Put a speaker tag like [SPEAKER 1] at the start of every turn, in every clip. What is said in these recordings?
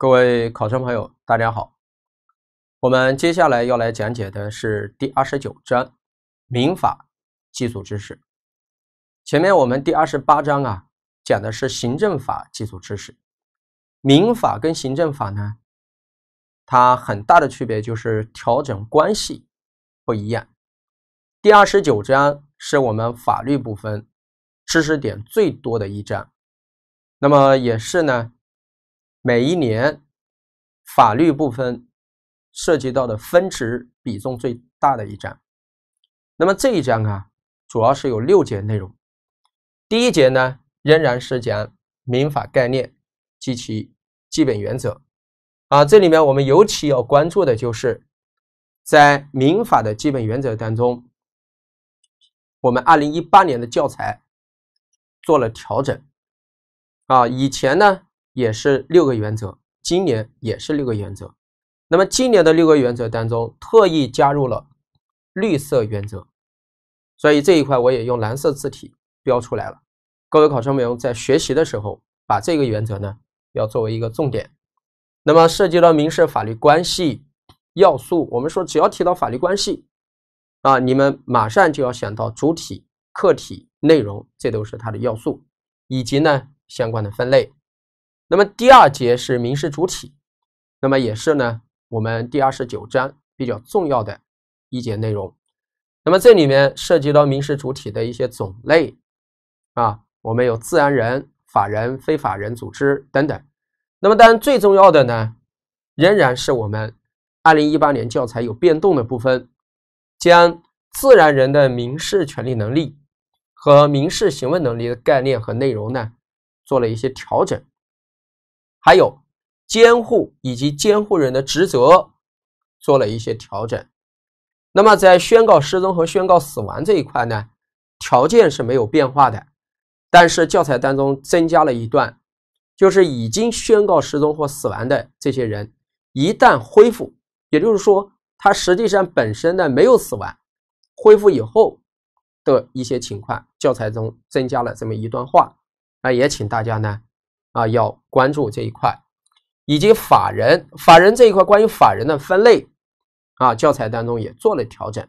[SPEAKER 1] 各位考生朋友，大家好。我们接下来要来讲解的是第二十九章民法基础知识。前面我们第二十八章啊讲的是行政法基础知识。民法跟行政法呢，它很大的区别就是调整关系不一样。第二十九章是我们法律部分知识点最多的一章，那么也是呢。每一年，法律部分涉及到的分值比重最大的一章，那么这一章啊，主要是有六节内容。第一节呢，仍然是讲民法概念及其基本原则。啊，这里面我们尤其要关注的就是，在民法的基本原则当中，我们二零一八年的教材做了调整。啊，以前呢。也是六个原则，今年也是六个原则。那么今年的六个原则当中，特意加入了绿色原则，所以这一块我也用蓝色字体标出来了。各位考生朋友，在学习的时候，把这个原则呢要作为一个重点。那么涉及到民事法律关系要素，我们说只要提到法律关系啊，你们马上就要想到主体、客体、内容，这都是它的要素，以及呢相关的分类。那么第二节是民事主体，那么也是呢我们第二十九章比较重要的，一节内容。那么这里面涉及到民事主体的一些种类，啊，我们有自然人、法人、非法人组织等等。那么当然最重要的呢，仍然是我们二零一八年教材有变动的部分，将自然人的民事权利能力和民事行为能力的概念和内容呢，做了一些调整。还有监护以及监护人的职责做了一些调整。那么，在宣告失踪和宣告死亡这一块呢，条件是没有变化的，但是教材当中增加了一段，就是已经宣告失踪或死亡的这些人一旦恢复，也就是说他实际上本身呢没有死亡，恢复以后的一些情况，教材中增加了这么一段话。那也请大家呢。啊，要关注这一块，以及法人，法人这一块关于法人的分类，啊，教材当中也做了调整，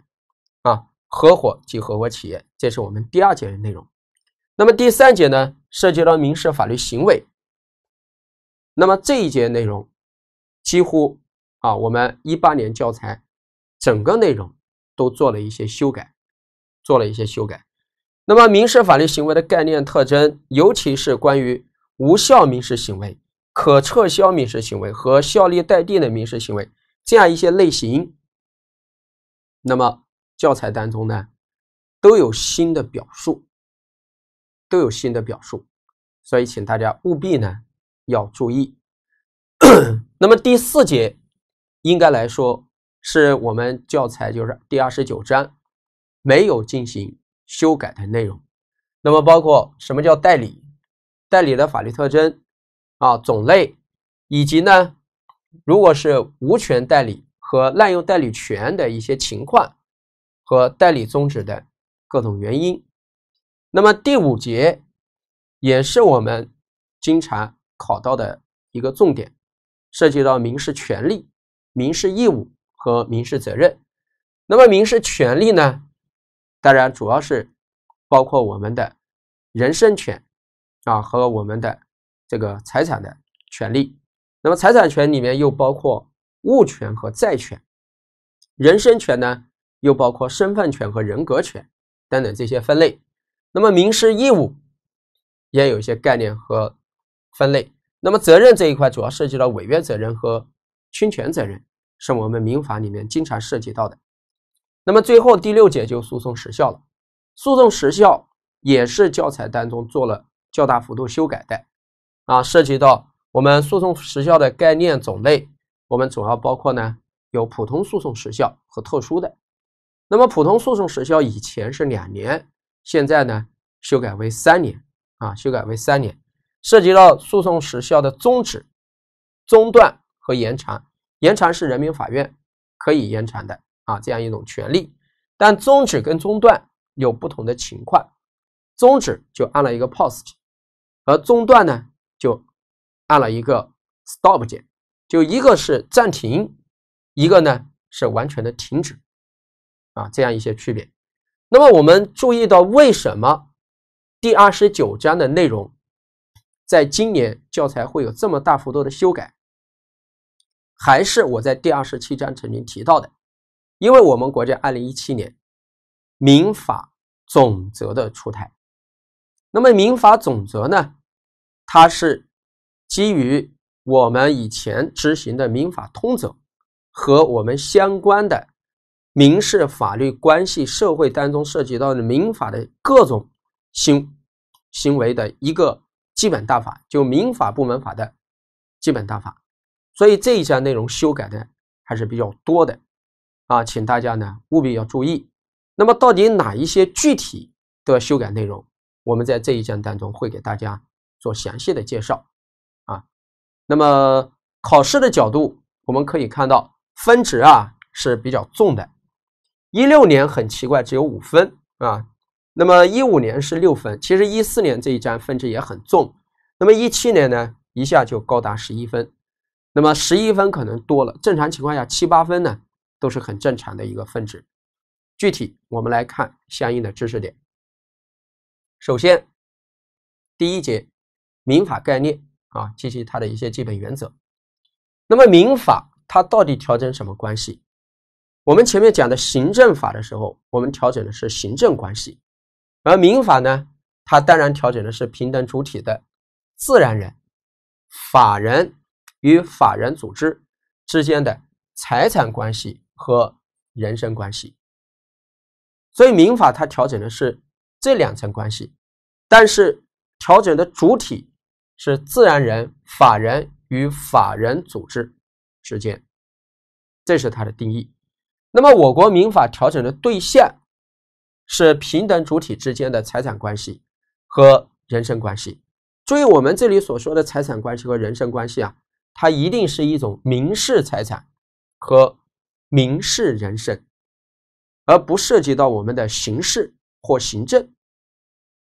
[SPEAKER 1] 啊，合伙及合伙企业，这是我们第二节的内容。那么第三节呢，涉及到民事法律行为。那么这一节内容，几乎啊，我们一八年教材整个内容都做了一些修改，做了一些修改。那么民事法律行为的概念特征，尤其是关于。无效民事行为、可撤销民事行为和效力待定的民事行为这样一些类型，那么教材当中呢都有新的表述，都有新的表述，所以请大家务必呢要注意。那么第四节应该来说是我们教材就是第二十九章没有进行修改的内容，那么包括什么叫代理。代理的法律特征啊，种类，以及呢，如果是无权代理和滥用代理权的一些情况，和代理终止的各种原因。那么第五节也是我们经常考到的一个重点，涉及到民事权利、民事义务和民事责任。那么民事权利呢，当然主要是包括我们的人身权。啊，和我们的这个财产的权利，那么财产权里面又包括物权和债权，人身权呢又包括身份权和人格权等等这些分类。那么民事义务也有一些概念和分类。那么责任这一块主要涉及到违约责任和侵权责任，是我们民法里面经常涉及到的。那么最后第六节就诉讼时效了，诉讼时效也是教材当中做了。较大幅度修改的啊，涉及到我们诉讼时效的概念种类，我们主要包括呢有普通诉讼时效和特殊的。那么普通诉讼时效以前是两年，现在呢修改为三年啊，修改为三年。涉及到诉讼时效的终止、中断和延长，延长是人民法院可以延长的啊这样一种权利，但终止跟中断有不同的情况，终止就按了一个 pos。t 而中断呢，就按了一个 stop 键，就一个是暂停，一个呢是完全的停止，啊，这样一些区别。那么我们注意到，为什么第二十九章的内容在今年教材会有这么大幅度的修改？还是我在第二十七章曾经提到的，因为我们国家二零一七年民法总则的出台。那么，民法总则呢？它是基于我们以前执行的民法通则和我们相关的民事法律关系社会当中涉及到的民法的各种行行为的一个基本大法，就民法部门法的基本大法。所以这一项内容修改的还是比较多的啊，请大家呢务必要注意。那么，到底哪一些具体的修改内容？我们在这一章当中会给大家做详细的介绍，啊，那么考试的角度我们可以看到分值啊是比较重的，一六年很奇怪只有五分啊，那么一五年是六分，其实一四年这一章分值也很重，那么一七年呢一下就高达十一分，那么十一分可能多了，正常情况下七八分呢都是很正常的一个分值，具体我们来看相应的知识点。首先，第一节民法概念啊，及其它的一些基本原则。那么，民法它到底调整什么关系？我们前面讲的行政法的时候，我们调整的是行政关系，而民法呢，它当然调整的是平等主体的自然人、法人与法人组织之间的财产关系和人身关系。所以，民法它调整的是。这两层关系，但是调整的主体是自然人、法人与法人组织之间，这是它的定义。那么，我国民法调整的对象是平等主体之间的财产关系和人身关系。注意，我们这里所说的财产关系和人身关系啊，它一定是一种民事财产和民事人身，而不涉及到我们的刑事。或行政，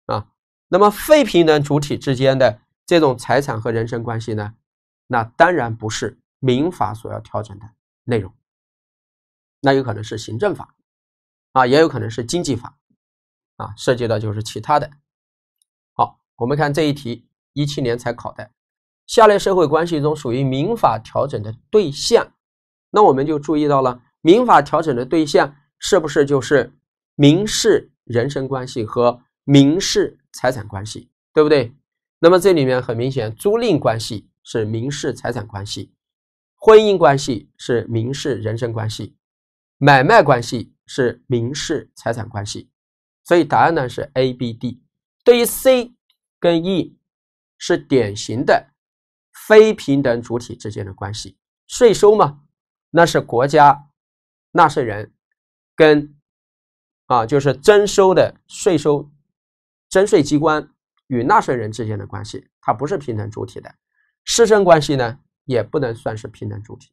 [SPEAKER 1] 啊，那么非平等主体之间的这种财产和人身关系呢？那当然不是民法所要调整的内容，那有可能是行政法，啊，也有可能是经济法，啊，涉及到就是其他的。好，我们看这一题，一七年才考的，下列社会关系中属于民法调整的对象，那我们就注意到了，民法调整的对象是不是就是民事？人身关系和民事财产关系，对不对？那么这里面很明显，租赁关系是民事财产关系，婚姻关系是民事人身关系，买卖关系是民事财产关系。所以答案呢是 A、B、D。对于 C 跟 E 是典型的非平等主体之间的关系，税收嘛，那是国家纳税人跟。啊，就是征收的税收征税机关与纳税人之间的关系，它不是平等主体的；师生关系呢，也不能算是平等主体。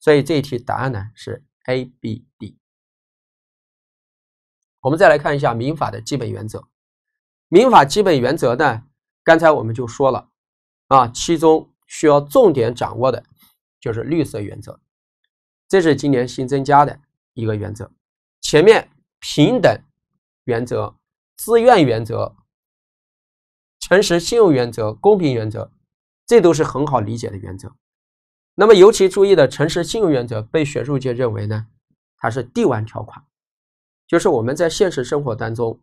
[SPEAKER 1] 所以这一题答案呢是 A、B、D。我们再来看一下民法的基本原则。民法基本原则呢，刚才我们就说了，啊，其中需要重点掌握的就是绿色原则，这是今年新增加的一个原则。前面。平等原则、自愿原则、诚实信用原则、公平原则，这都是很好理解的原则。那么尤其注意的诚实信用原则，被学术界认为呢，它是帝王条款，就是我们在现实生活当中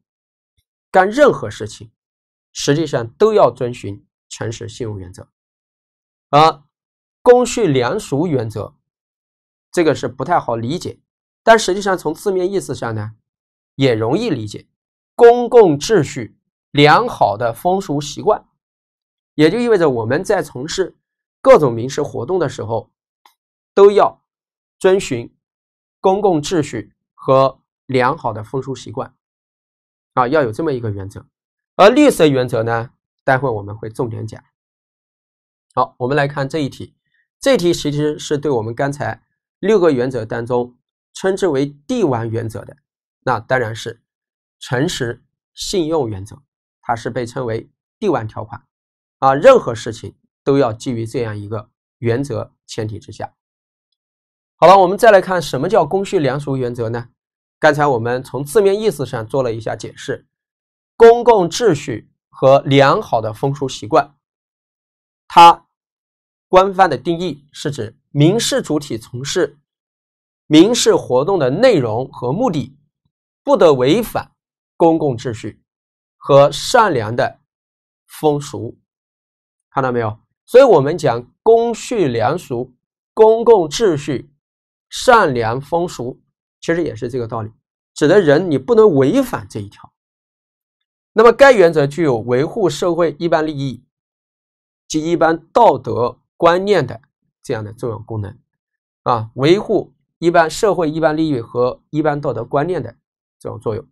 [SPEAKER 1] 干任何事情，实际上都要遵循诚实信用原则。而公序良俗原则，这个是不太好理解，但实际上从字面意思上呢。也容易理解，公共秩序良好的风俗习惯，也就意味着我们在从事各种民事活动的时候，都要遵循公共秩序和良好的风俗习惯，啊，要有这么一个原则。而绿色原则呢，待会我们会重点讲。好，我们来看这一题，这题其实是对我们刚才六个原则当中称之为帝王原则的。那当然是诚实信用原则，它是被称为帝王条款啊，任何事情都要基于这样一个原则前提之下。好了，我们再来看什么叫公序良俗原则呢？刚才我们从字面意思上做了一下解释，公共秩序和良好的风俗习惯，它官方的定义是指民事主体从事民事活动的内容和目的。不得违反公共秩序和善良的风俗，看到没有？所以，我们讲公序良俗、公共秩序、善良风俗，其实也是这个道理，指的人你不能违反这一条。那么，该原则具有维护社会一般利益及一般道德观念的这样的作用功能啊，维护一般社会一般利益和一般道德观念的。这种作用，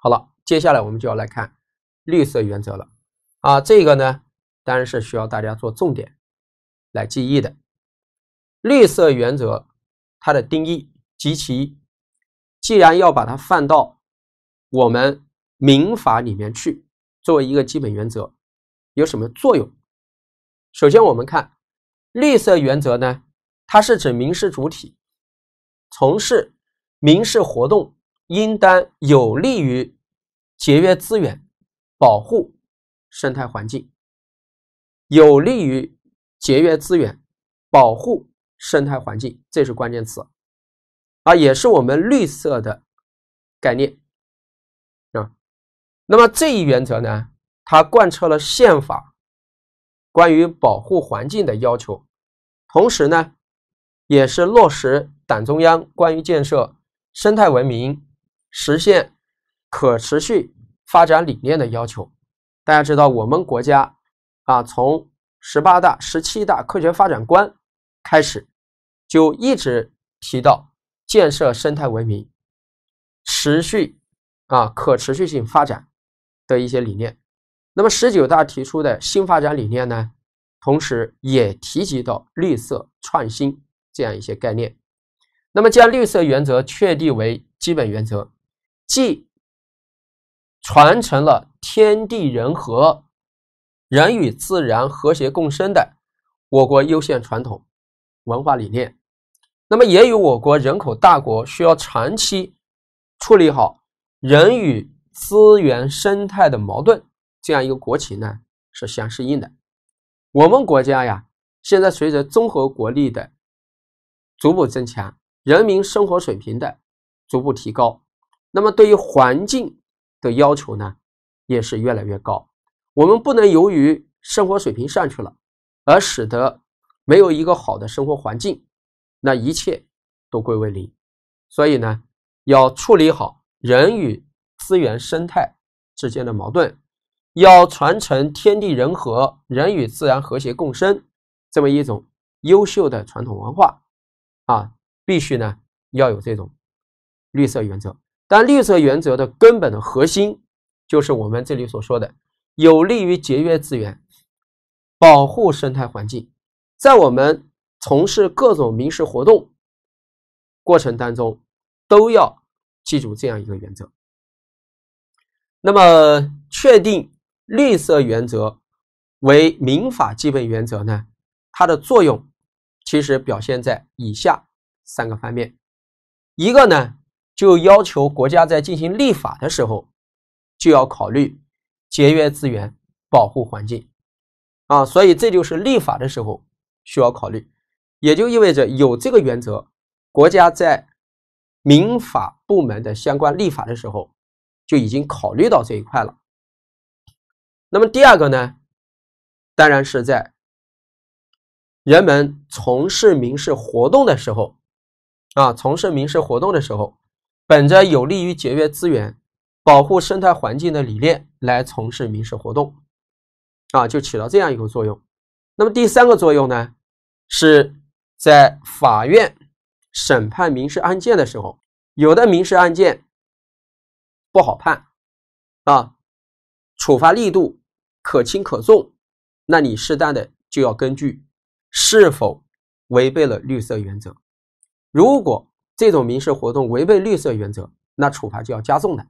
[SPEAKER 1] 好了，接下来我们就要来看绿色原则了啊！这个呢，当然是需要大家做重点来记忆的。绿色原则它的定义及其既然要把它放到我们民法里面去作为一个基本原则，有什么作用？首先，我们看绿色原则呢，它是指民事主体从事民事活动。应当有利于节约资源、保护生态环境，有利于节约资源、保护生态环境，这是关键词，啊，也是我们绿色的概念，啊，那么这一原则呢，它贯彻了宪法关于保护环境的要求，同时呢，也是落实党中央关于建设生态文明。实现可持续发展理念的要求，大家知道我们国家啊，从十八大、十七大科学发展观开始，就一直提到建设生态文明、持续啊可持续性发展的一些理念。那么十九大提出的新发展理念呢，同时也提及到绿色创新这样一些概念。那么将绿色原则确定为基本原则。既传承了天地人和、人与自然和谐共生的我国优先传统文化理念，那么也与我国人口大国需要长期处理好人与资源生态的矛盾这样一个国情呢是相适应的。我们国家呀，现在随着综合国力的逐步增强，人民生活水平的逐步提高。那么，对于环境的要求呢，也是越来越高。我们不能由于生活水平上去了，而使得没有一个好的生活环境，那一切都归为零。所以呢，要处理好人与资源、生态之间的矛盾，要传承天地人和、人与自然和谐共生这么一种优秀的传统文化，啊，必须呢要有这种绿色原则。但绿色原则的根本的核心，就是我们这里所说的，有利于节约资源、保护生态环境，在我们从事各种民事活动过程当中，都要记住这样一个原则。那么，确定绿色原则为民法基本原则呢？它的作用其实表现在以下三个方面，一个呢。就要求国家在进行立法的时候，就要考虑节约资源、保护环境啊，所以这就是立法的时候需要考虑，也就意味着有这个原则，国家在民法部门的相关立法的时候，就已经考虑到这一块了。那么第二个呢，当然是在人们从事民事活动的时候啊，从事民事活动的时候。本着有利于节约资源、保护生态环境的理念来从事民事活动，啊，就起到这样一个作用。那么第三个作用呢，是在法院审判民事案件的时候，有的民事案件不好判，啊，处罚力度可轻可重，那你适当的就要根据是否违背了绿色原则，如果。这种民事活动违背绿色原则，那处罚就要加重的，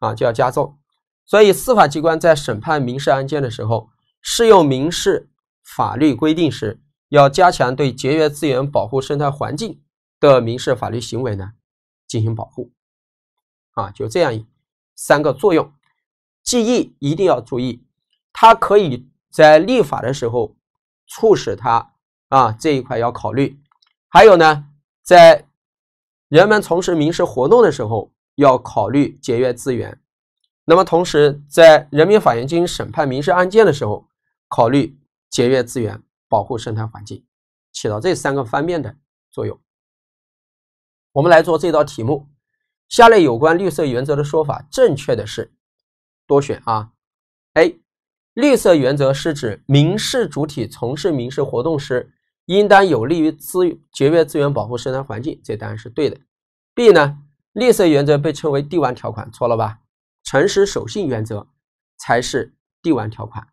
[SPEAKER 1] 啊，就要加重。所以司法机关在审判民事案件的时候，适用民事法律规定时，要加强对节约资源、保护生态环境的民事法律行为呢进行保护，啊，就这样三个作用。记忆一定要注意，它可以，在立法的时候促使它啊这一块要考虑。还有呢，在人们从事民事活动的时候要考虑节约资源，那么同时在人民法院进行审判民事案件的时候，考虑节约资源、保护生态环境，起到这三个方面的作用。我们来做这道题目：下列有关绿色原则的说法正确的是？多选啊。A. 绿色原则是指民事主体从事民事活动时。应当有利于资节约资源、保护生态环境，这当然是对的。B 呢？绿色原则被称为帝王条款，错了吧？诚实守信原则才是帝王条款。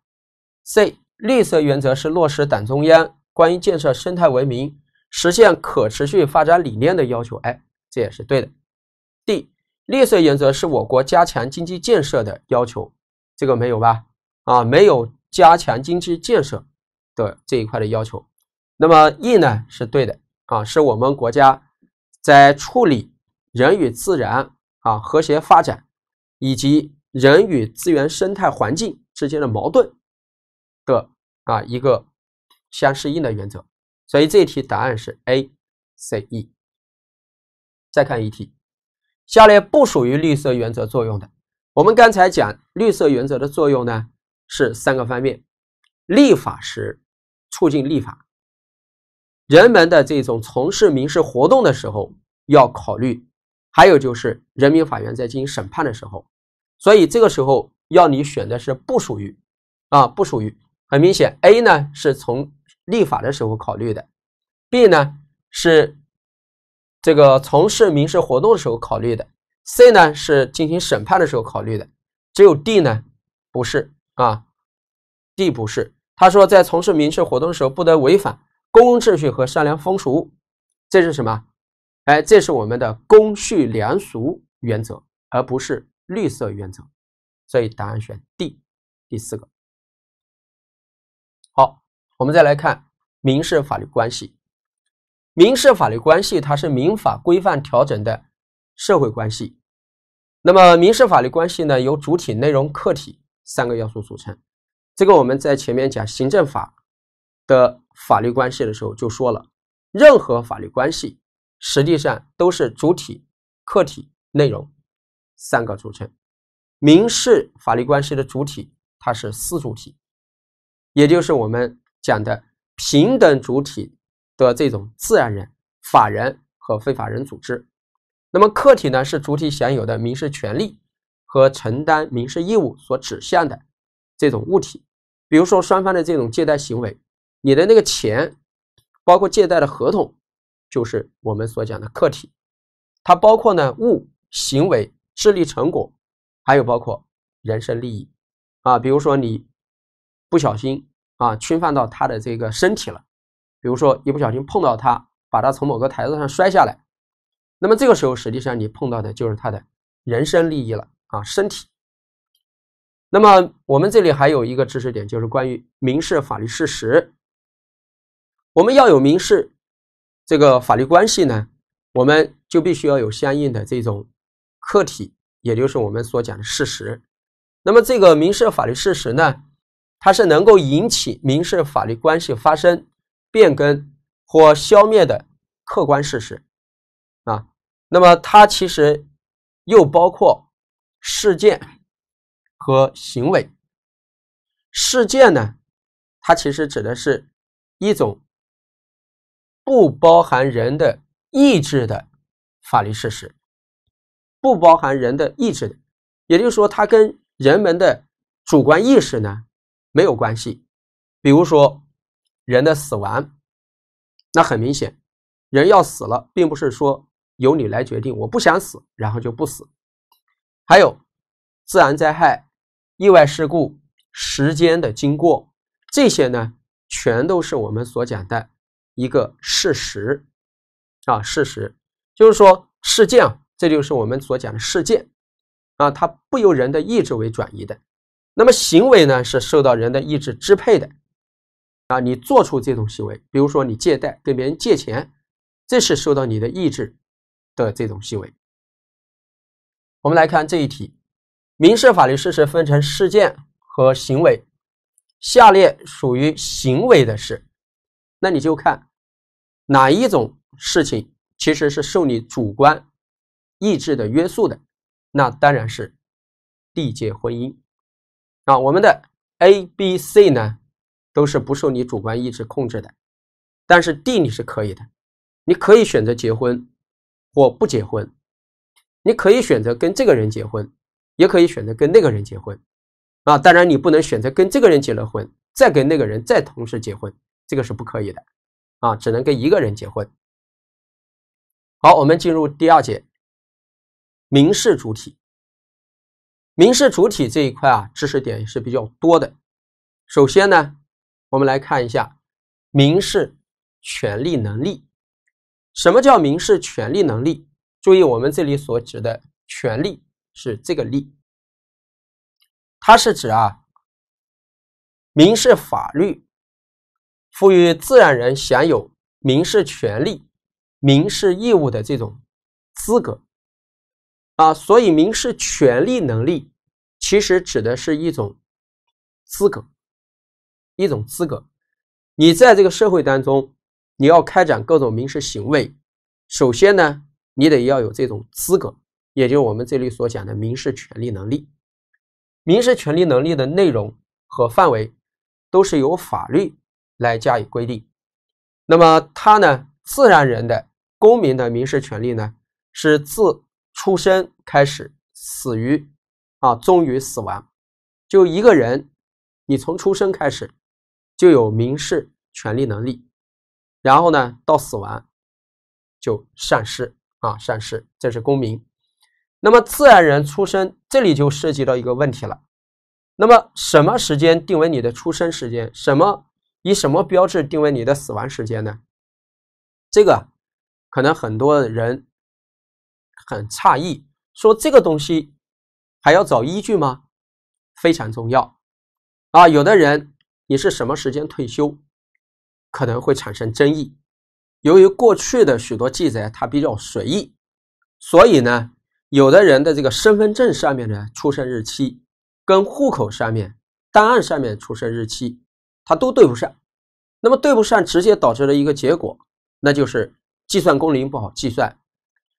[SPEAKER 1] C 绿色原则是落实党中央关于建设生态文明、实现可持续发展理念的要求，哎，这也是对的。D 绿色原则是我国加强经济建设的要求，这个没有吧？啊，没有加强经济建设的这一块的要求。那么 E 呢是对的啊，是我们国家在处理人与自然啊和谐发展，以及人与资源生态环境之间的矛盾的啊一个相适应的原则。所以这一题答案是 A、C、E。再看一题，下列不属于绿色原则作用的。我们刚才讲绿色原则的作用呢是三个方面，立法时促进立法。人们的这种从事民事活动的时候要考虑，还有就是人民法院在进行审判的时候，所以这个时候要你选的是不属于啊，不属于。很明显，A 呢是从立法的时候考虑的，B 呢是这个从事民事活动的时候考虑的，C 呢是进行审判的时候考虑的，只有 D 呢不是啊，D 不是。他说在从事民事活动的时候不得违反。公共秩序和善良风俗，这是什么？哎，这是我们的公序良俗原则，而不是绿色原则。所以答案选 D，第四个。好，我们再来看民事法律关系。民事法律关系它是民法规范调整的社会关系。那么民事法律关系呢，由主体、内容、客体三个要素组成。这个我们在前面讲行政法的。法律关系的时候就说了，任何法律关系实际上都是主体、客体、内容三个组成。民事法律关系的主体它是私主体，也就是我们讲的平等主体的这种自然人、法人和非法人组织。那么客体呢，是主体享有的民事权利和承担民事义务所指向的这种物体，比如说双方的这种借贷行为。你的那个钱，包括借贷的合同，就是我们所讲的客体，它包括呢物、行为、智力成果，还有包括人身利益，啊，比如说你不小心啊侵犯到他的这个身体了，比如说一不小心碰到他，把他从某个台子上摔下来，那么这个时候实际上你碰到的就是他的人身利益了啊身体。那么我们这里还有一个知识点，就是关于民事法律事实。我们要有民事这个法律关系呢，我们就必须要有相应的这种客体，也就是我们所讲的事实。那么，这个民事法律事实呢，它是能够引起民事法律关系发生、变更或消灭的客观事实啊。那么，它其实又包括事件和行为。事件呢，它其实指的是一种。不包含人的意志的法律事实，不包含人的意志的，也就是说，它跟人们的主观意识呢没有关系。比如说，人的死亡，那很明显，人要死了，并不是说由你来决定，我不想死，然后就不死。还有自然灾害、意外事故、时间的经过，这些呢，全都是我们所讲的。一个事实啊，事实就是说事件啊，这就是我们所讲的事件啊，它不由人的意志为转移的。那么行为呢，是受到人的意志支配的啊。你做出这种行为，比如说你借贷跟别人借钱，这是受到你的意志的这种行为。我们来看这一题，民事法律事实分成事件和行为，下列属于行为的是？那你就看哪一种事情其实是受你主观意志的约束的，那当然是缔结婚姻啊。我们的 A、B、C 呢都是不受你主观意志控制的，但是地你是可以的。你可以选择结婚或不结婚，你可以选择跟这个人结婚，也可以选择跟那个人结婚啊。当然，你不能选择跟这个人结了婚，再跟那个人再同时结婚。这个是不可以的，啊，只能跟一个人结婚。好，我们进入第二节。民事主体，民事主体这一块啊，知识点也是比较多的。首先呢，我们来看一下民事权利能力。什么叫民事权利能力？注意，我们这里所指的权利是这个利，它是指啊，民事法律。赋予自然人享有民事权利、民事义务的这种资格啊，所以民事权利能力其实指的是一种资格，一种资格。你在这个社会当中，你要开展各种民事行为，首先呢，你得要有这种资格，也就是我们这里所讲的民事权利能力。民事权利能力的内容和范围都是由法律。来加以规定。那么，他呢？自然人的公民的民事权利呢，是自出生开始，死于啊，终于死亡。就一个人，你从出生开始就有民事权利能力，然后呢，到死亡就丧失啊，丧失。这是公民。那么，自然人出生，这里就涉及到一个问题了。那么，什么时间定为你的出生时间？什么？以什么标志定为你的死亡时间呢？这个可能很多人很诧异，说这个东西还要找依据吗？非常重要啊！有的人你是什么时间退休，可能会产生争议。由于过去的许多记载它比较随意，所以呢，有的人的这个身份证上面的出生日期跟户口上面、档案上面出生日期。它都对不上，那么对不上，直接导致了一个结果，那就是计算工龄不好计算，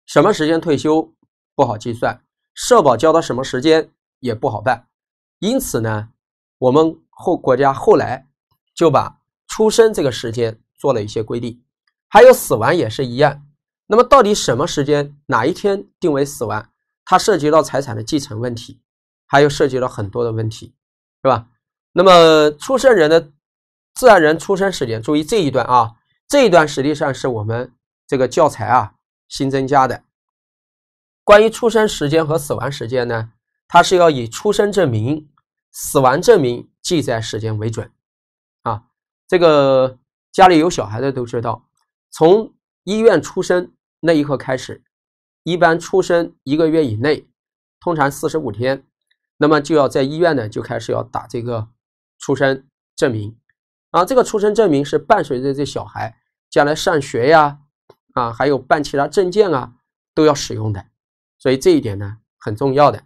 [SPEAKER 1] 什么时间退休不好计算，社保交到什么时间也不好办。因此呢，我们后国家后来就把出生这个时间做了一些规定，还有死亡也是一样。那么到底什么时间哪一天定为死亡？它涉及到财产的继承问题，还有涉及到很多的问题，是吧？那么出生人的。自然人出生时间，注意这一段啊，这一段实际上是我们这个教材啊新增加的。关于出生时间和死亡时间呢，它是要以出生证明、死亡证明记载时间为准。啊，这个家里有小孩的都知道，从医院出生那一刻开始，一般出生一个月以内，通常四十五天，那么就要在医院呢就开始要打这个出生证明。啊，这个出生证明是伴随着这小孩将来上学呀，啊，还有办其他证件啊，都要使用的，所以这一点呢很重要。的，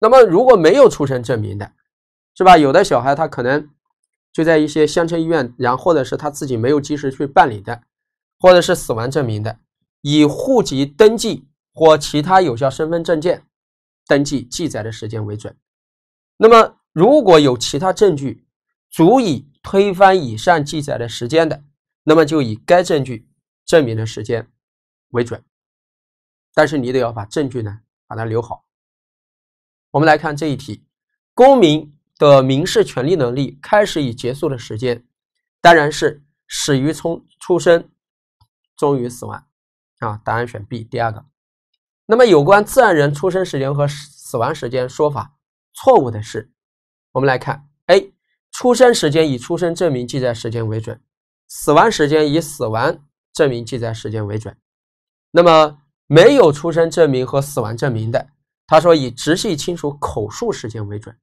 [SPEAKER 1] 那么如果没有出生证明的，是吧？有的小孩他可能就在一些乡村医院，然后或者是他自己没有及时去办理的，或者是死亡证明的，以户籍登记或其他有效身份证件登记记载的时间为准。那么如果有其他证据，足以推翻以上记载的时间的，那么就以该证据证明的时间为准。但是你得要把证据呢，把它留好。我们来看这一题：公民的民事权利能力开始与结束的时间，当然是始于从出生，终于死亡。啊，答案选 B 第二个。那么有关自然人出生时间和死亡时间说法错误的是，我们来看。出生时间以出生证明记载时间为准，死亡时间以死亡证明记载时间为准。那么没有出生证明和死亡证明的，他说以直系亲属口述时间为准，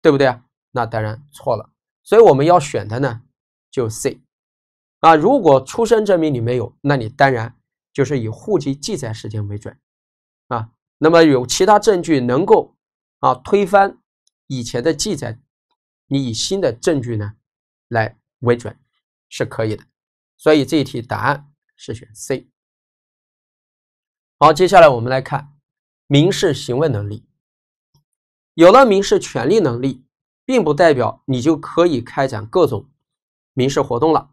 [SPEAKER 1] 对不对啊？那当然错了。所以我们要选的呢，就 C。啊，如果出生证明你没有，那你当然就是以户籍记载时间为准。啊，那么有其他证据能够啊推翻以前的记载。你以新的证据呢来为准，是可以的。所以这一题答案是选 C。好，接下来我们来看民事行为能力。有了民事权利能力，并不代表你就可以开展各种民事活动了，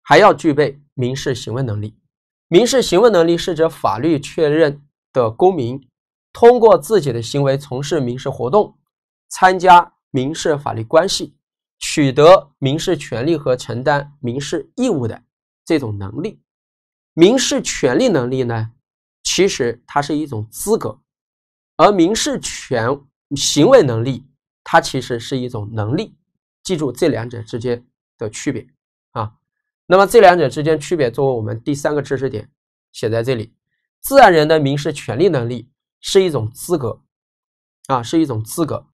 [SPEAKER 1] 还要具备民事行为能力。民事行为能力是指法律确认的公民通过自己的行为从事民事活动、参加。民事法律关系，取得民事权利和承担民事义务的这种能力，民事权利能力呢，其实它是一种资格，而民事权行为能力，它其实是一种能力。记住这两者之间的区别啊。那么这两者之间区别，作为我们第三个知识点写在这里。自然人的民事权利能力是一种资格啊，是一种资格。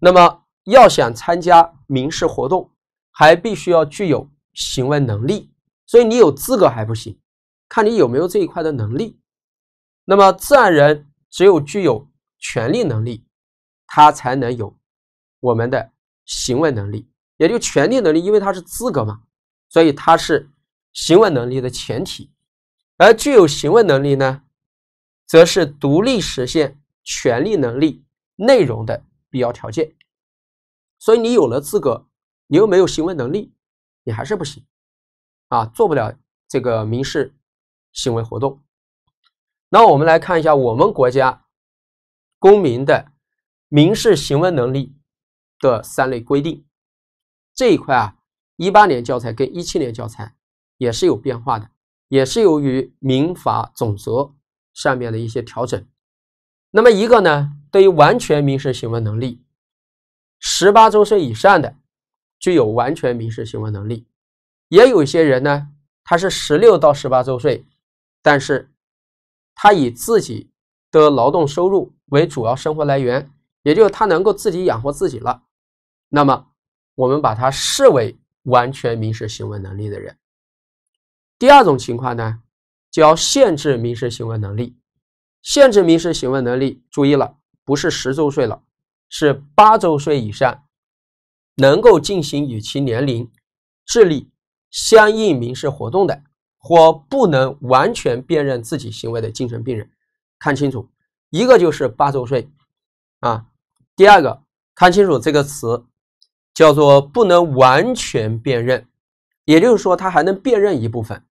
[SPEAKER 1] 那么。要想参加民事活动，还必须要具有行为能力。所以你有资格还不行，看你有没有这一块的能力。那么自然人只有具有权利能力，他才能有我们的行为能力，也就权利能力。因为他是资格嘛，所以他是行为能力的前提。而具有行为能力呢，则是独立实现权利能力内容的必要条件。所以你有了资格，你又没有行为能力，你还是不行，啊，做不了这个民事行为活动。那我们来看一下我们国家公民的民事行为能力的三类规定这一块啊，一八年教材跟一七年教材也是有变化的，也是由于民法总则上面的一些调整。那么一个呢，对于完全民事行为能力。十八周岁以上的，具有完全民事行为能力。也有一些人呢，他是十六到十八周岁，但是他以自己的劳动收入为主要生活来源，也就是他能够自己养活自己了。那么，我们把他视为完全民事行为能力的人。第二种情况呢，叫限制民事行为能力。限制民事行为能力，注意了，不是十周岁了。是八周岁以上，能够进行与其年龄、智力相应民事活动的，或不能完全辨认自己行为的精神病人。看清楚，一个就是八周岁啊。第二个，看清楚这个词叫做不能完全辨认，也就是说他还能辨认一部分，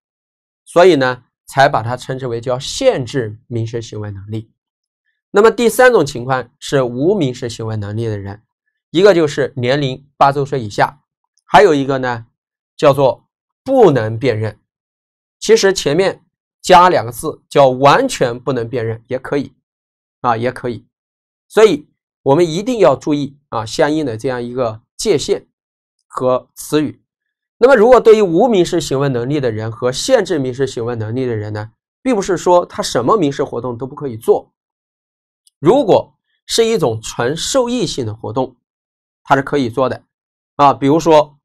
[SPEAKER 1] 所以呢，才把它称之为叫限制民事行为能力。那么第三种情况是无民事行为能力的人，一个就是年龄八周岁以下，还有一个呢叫做不能辨认。其实前面加两个字叫完全不能辨认也可以，啊也可以。所以我们一定要注意啊，相应的这样一个界限和词语。那么如果对于无民事行为能力的人和限制民事行为能力的人呢，并不是说他什么民事活动都不可以做。如果是一种纯受益性的活动，它是可以做的啊，比如说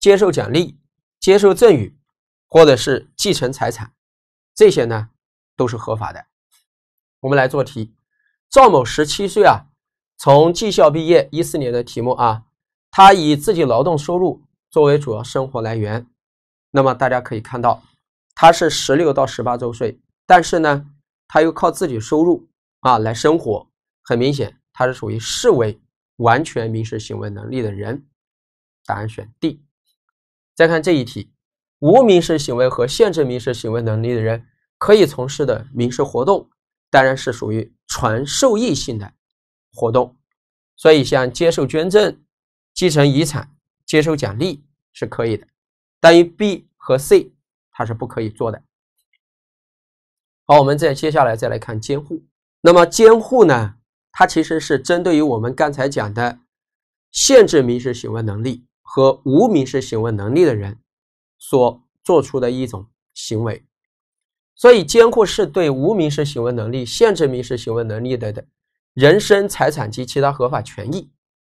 [SPEAKER 1] 接受奖励、接受赠与，或者是继承财产，这些呢都是合法的。我们来做题：赵某十七岁啊，从技校毕业一四年的题目啊，他以自己劳动收入作为主要生活来源。那么大家可以看到，他是十六到十八周岁，但是呢，他又靠自己收入。啊，来生活，很明显他是属于视为完全民事行为能力的人，答案选 D。再看这一题，无民事行为和限制民事行为能力的人可以从事的民事活动，当然是属于纯受益性的活动，所以像接受捐赠、继承遗产、接受奖励是可以的，但于 B 和 C 它是不可以做的。好，我们再接下来再来看监护。那么监护呢？它其实是针对于我们刚才讲的限制民事行为能力和无民事行为能力的人所做出的一种行为。所以，监护是对无民事行为能力、限制民事行为能力的的人身、财产及其他合法权益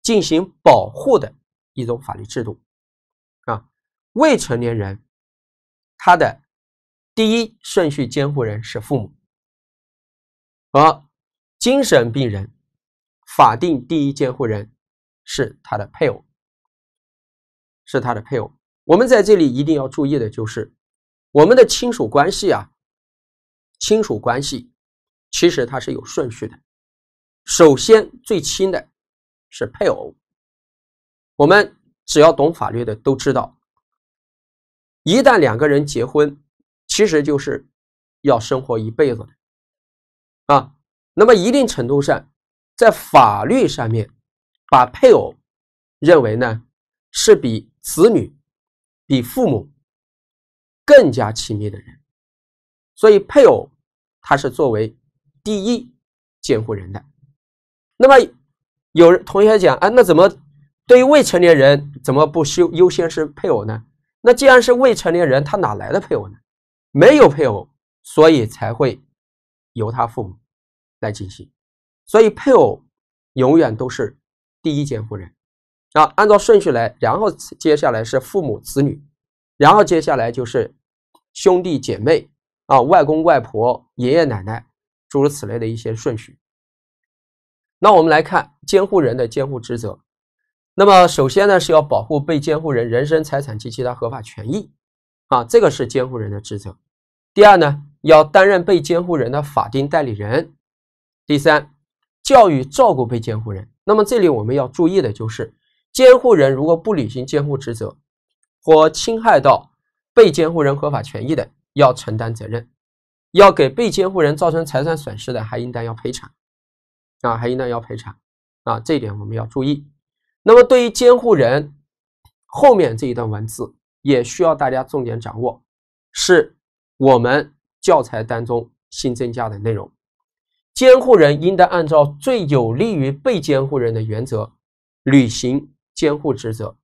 [SPEAKER 1] 进行保护的一种法律制度。啊，未成年人他的第一顺序监护人是父母。和精神病人法定第一监护人是他的配偶，是他的配偶。我们在这里一定要注意的就是，我们的亲属关系啊，亲属关系其实它是有顺序的。首先最亲的是配偶。我们只要懂法律的都知道，一旦两个人结婚，其实就是要生活一辈子。啊，那么一定程度上，在法律上面，把配偶认为呢是比子女、比父母更加亲密的人，所以配偶他是作为第一监护人的。那么有同学讲啊，那怎么对于未成年人怎么不优优先是配偶呢？那既然是未成年人，他哪来的配偶呢？没有配偶，所以才会。由他父母来进行，所以配偶永远都是第一监护人啊，按照顺序来，然后接下来是父母子女，然后接下来就是兄弟姐妹啊，外公外婆、爷爷奶奶，诸如此类的一些顺序。那我们来看监护人的监护职责，那么首先呢是要保护被监护人人身、财产及其他合法权益啊，这个是监护人的职责。第二呢？要担任被监护人的法定代理人。第三，教育照顾被监护人。那么这里我们要注意的就是，监护人如果不履行监护职责或侵害到被监护人合法权益的，要承担责任。要给被监护人造成财产损失的，还应当要赔偿。啊，还应当要赔偿。啊，这一点我们要注意。那么对于监护人后面这一段文字，也需要大家重点掌握，是我们。教材当中新增加的内容，监护人应当按照最有利于被监护人的原则履行监护职责。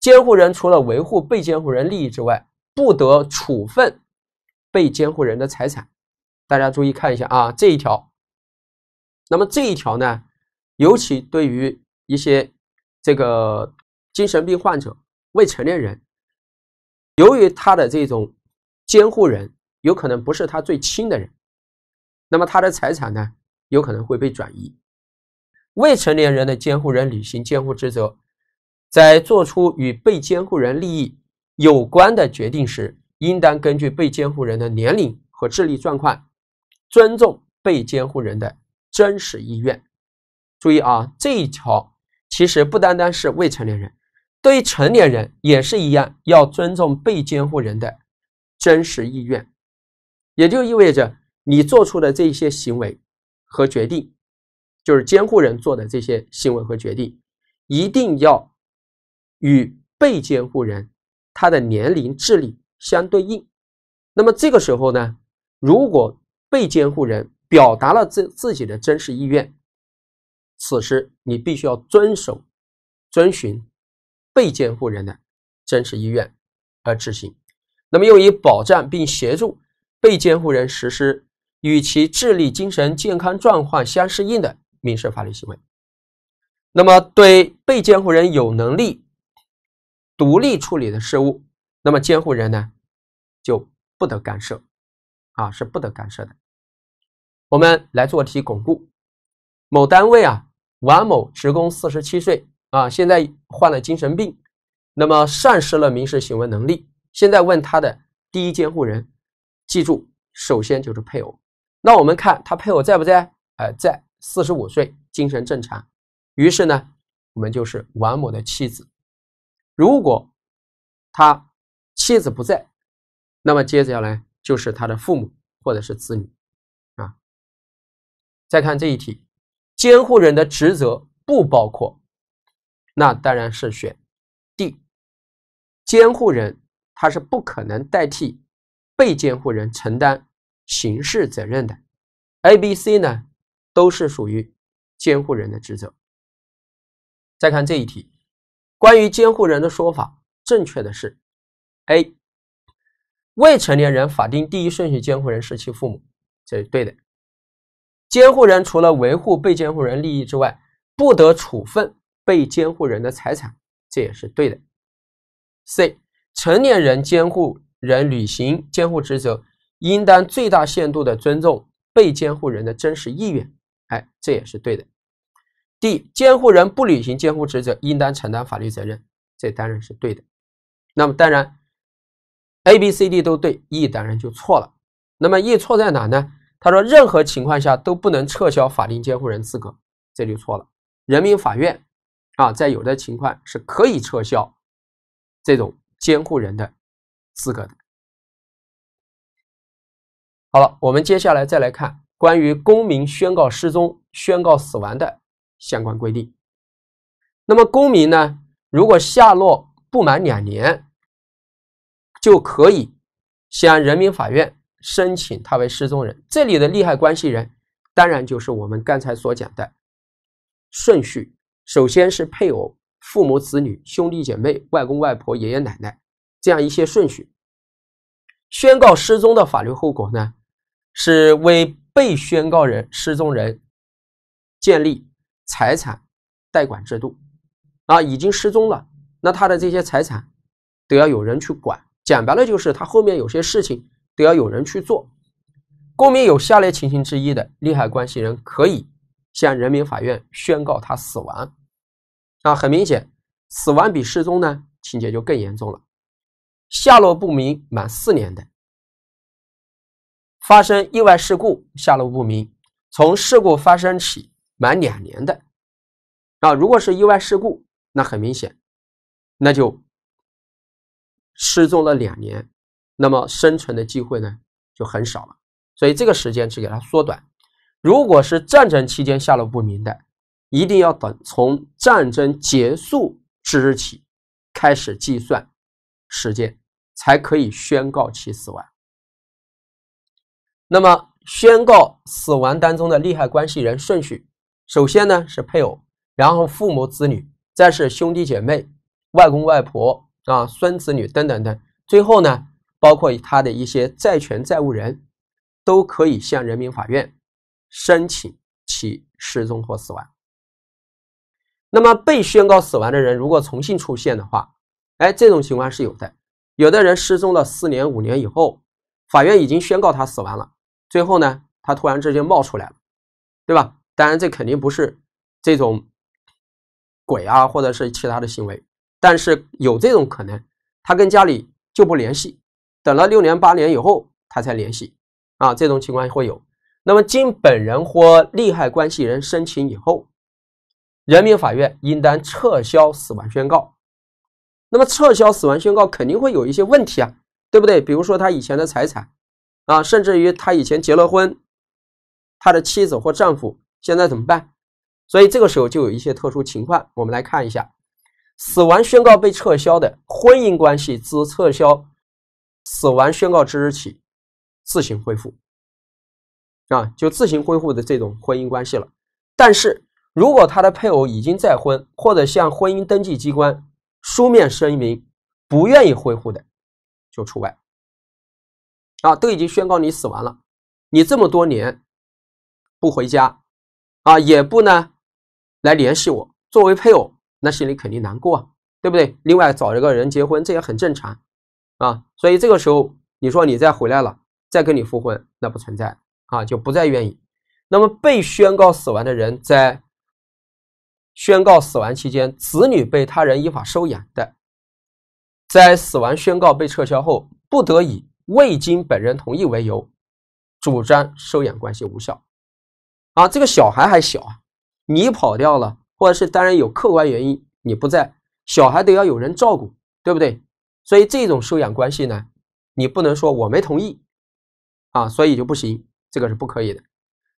[SPEAKER 1] 监护人除了维护被监护人利益之外，不得处分被监护人的财产。大家注意看一下啊这一条。那么这一条呢，尤其对于一些这个精神病患者、未成年人，由于他的这种监护人。有可能不是他最亲的人，那么他的财产呢，有可能会被转移。未成年人的监护人履行监护职责，在作出与被监护人利益有关的决定时，应当根据被监护人的年龄和智力状况，尊重被监护人的真实意愿。注意啊，这一条其实不单单是未成年人，对于成年人也是一样，要尊重被监护人的真实意愿。也就意味着你做出的这些行为和决定，就是监护人做的这些行为和决定，一定要与被监护人他的年龄、智力相对应。那么这个时候呢，如果被监护人表达了自自己的真实意愿，此时你必须要遵守、遵循被监护人的真实意愿而执行。那么，用于保障并协助。被监护人实施与其智力、精神健康状况相适应的民事法律行为，那么对被监护人有能力独立处理的事务，那么监护人呢就不得干涉，啊是不得干涉的。我们来做题巩固。某单位啊，王某职工四十七岁啊，现在患了精神病，那么丧失了民事行为能力，现在问他的第一监护人。记住，首先就是配偶。那我们看他配偶在不在？呃，在，四十五岁，精神正常。于是呢，我们就是王某的妻子。如果他妻子不在，那么接着下来就是他的父母或者是子女啊。再看这一题，监护人的职责不包括，那当然是选 D。监护人他是不可能代替。被监护人承担刑事责任的，A、B、C 呢都是属于监护人的职责。再看这一题，关于监护人的说法，正确的是：A，未成年人法定第一顺序监护人是其父母，这是对的。监护人除了维护被监护人利益之外，不得处分被监护人的财产，这也是对的。C，成年人监护。人履行监护职责，应当最大限度的尊重被监护人的真实意愿。哎，这也是对的。D 监护人不履行监护职责，应当承担法律责任，这当然是对的。那么当然，A、B、C、D 都对，E 当然就错了。那么 E 错在哪呢？他说任何情况下都不能撤销法定监护人资格，这就错了。人民法院啊，在有的情况是可以撤销这种监护人的。资格的。好了，我们接下来再来看关于公民宣告失踪、宣告死亡的相关规定。那么，公民呢，如果下落不满两年，就可以向人民法院申请他为失踪人。这里的利害关系人，当然就是我们刚才所讲的顺序，首先是配偶、父母、子女、兄弟姐妹、外公外婆、爷爷奶奶。这样一些顺序，宣告失踪的法律后果呢，是为被宣告人失踪人建立财产代管制度。啊，已经失踪了，那他的这些财产都要有人去管。讲白了，就是他后面有些事情都要有人去做。公民有下列情形之一的，利害关系人可以向人民法院宣告他死亡。啊，很明显，死亡比失踪呢情节就更严重了。下落不明满四年的，发生意外事故下落不明，从事故发生起满两年的，啊，如果是意外事故，那很明显，那就失踪了两年，那么生存的机会呢就很少了，所以这个时间是给它缩短。如果是战争期间下落不明的，一定要等从战争结束之日起开始计算。时间才可以宣告其死亡。那么，宣告死亡当中的利害关系人顺序，首先呢是配偶，然后父母子女，再是兄弟姐妹、外公外婆啊、孙子女等等等，最后呢包括他的一些债权债务人，都可以向人民法院申请其失踪或死亡。那么被宣告死亡的人如果重新出现的话，哎，这种情况是有的，有的人失踪了四年五年以后，法院已经宣告他死亡了。最后呢，他突然之间冒出来了，对吧？当然，这肯定不是这种鬼啊，或者是其他的行为，但是有这种可能，他跟家里就不联系，等了六年八年以后，他才联系啊。这种情况会有。那么，经本人或利害关系人申请以后，人民法院应当撤销死亡宣告。那么撤销死亡宣告肯定会有一些问题啊，对不对？比如说他以前的财产啊，甚至于他以前结了婚，他的妻子或丈夫现在怎么办？所以这个时候就有一些特殊情况，我们来看一下，死亡宣告被撤销的婚姻关系自撤销死亡宣告之日起自行恢复啊，就自行恢复的这种婚姻关系了。但是如果他的配偶已经再婚或者向婚姻登记机关，书面声明不愿意恢复的就除外，啊，都已经宣告你死亡了，你这么多年不回家啊，也不呢来联系我，作为配偶，那心里肯定难过啊，对不对？另外找一个人结婚，这也很正常啊，所以这个时候你说你再回来了，再跟你复婚，那不存在啊，就不再愿意。那么被宣告死亡的人在。宣告死亡期间，子女被他人依法收养的，在死亡宣告被撤销后，不得以未经本人同意为由，主张收养关系无效。啊，这个小孩还小啊，你跑掉了，或者是当然有客观原因你不在，小孩得要有人照顾，对不对？所以这种收养关系呢，你不能说我没同意，啊，所以就不行，这个是不可以的。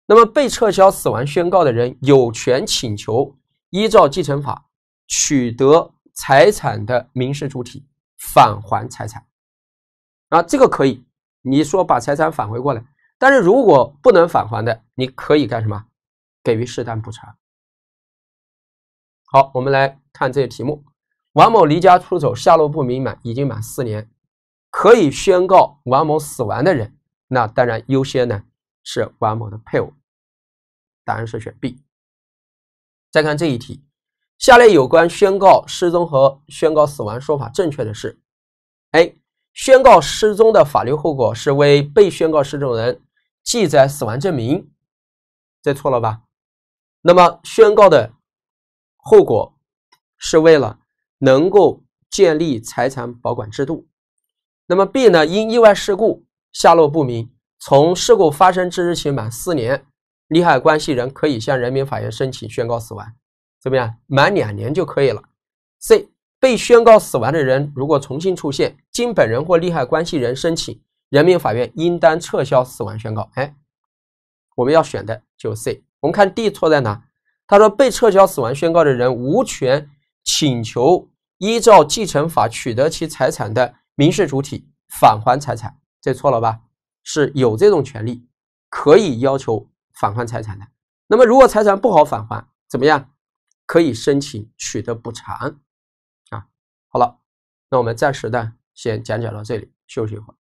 [SPEAKER 1] 那么被撤销死亡宣告的人，有权请求。依照继承法取得财产的民事主体返还财产，啊，这个可以，你说把财产返回过来。但是如果不能返还的，你可以干什么？给予适当补偿。好，我们来看这个题目：王某离家出走，下落不明满已经满四年，可以宣告王某死亡的人，那当然优先呢是王某的配偶，答案是选 B。再看这一题，下列有关宣告失踪和宣告死亡说法正确的是？A. 宣告失踪的法律后果是为被宣告失踪人记载死亡证明，这错了吧？那么宣告的后果是为了能够建立财产保管制度。那么 B 呢？因意外事故下落不明，从事故发生之日起满四年。利害关系人可以向人民法院申请宣告死亡，怎么样？满两年就可以了。C 被宣告死亡的人如果重新出现，经本人或利害关系人申请，人民法院应当撤销死亡宣告。哎，我们要选的就 C。我们看 D 错在哪？他说被撤销死亡宣告的人无权请求依照继承法取得其财产的民事主体返还财产，这错了吧？是有这种权利，可以要求。返还财产的，那么如果财产不好返还，怎么样？可以申请取得补偿，啊，好了，那我们暂时的先讲解到这里，休息一会儿。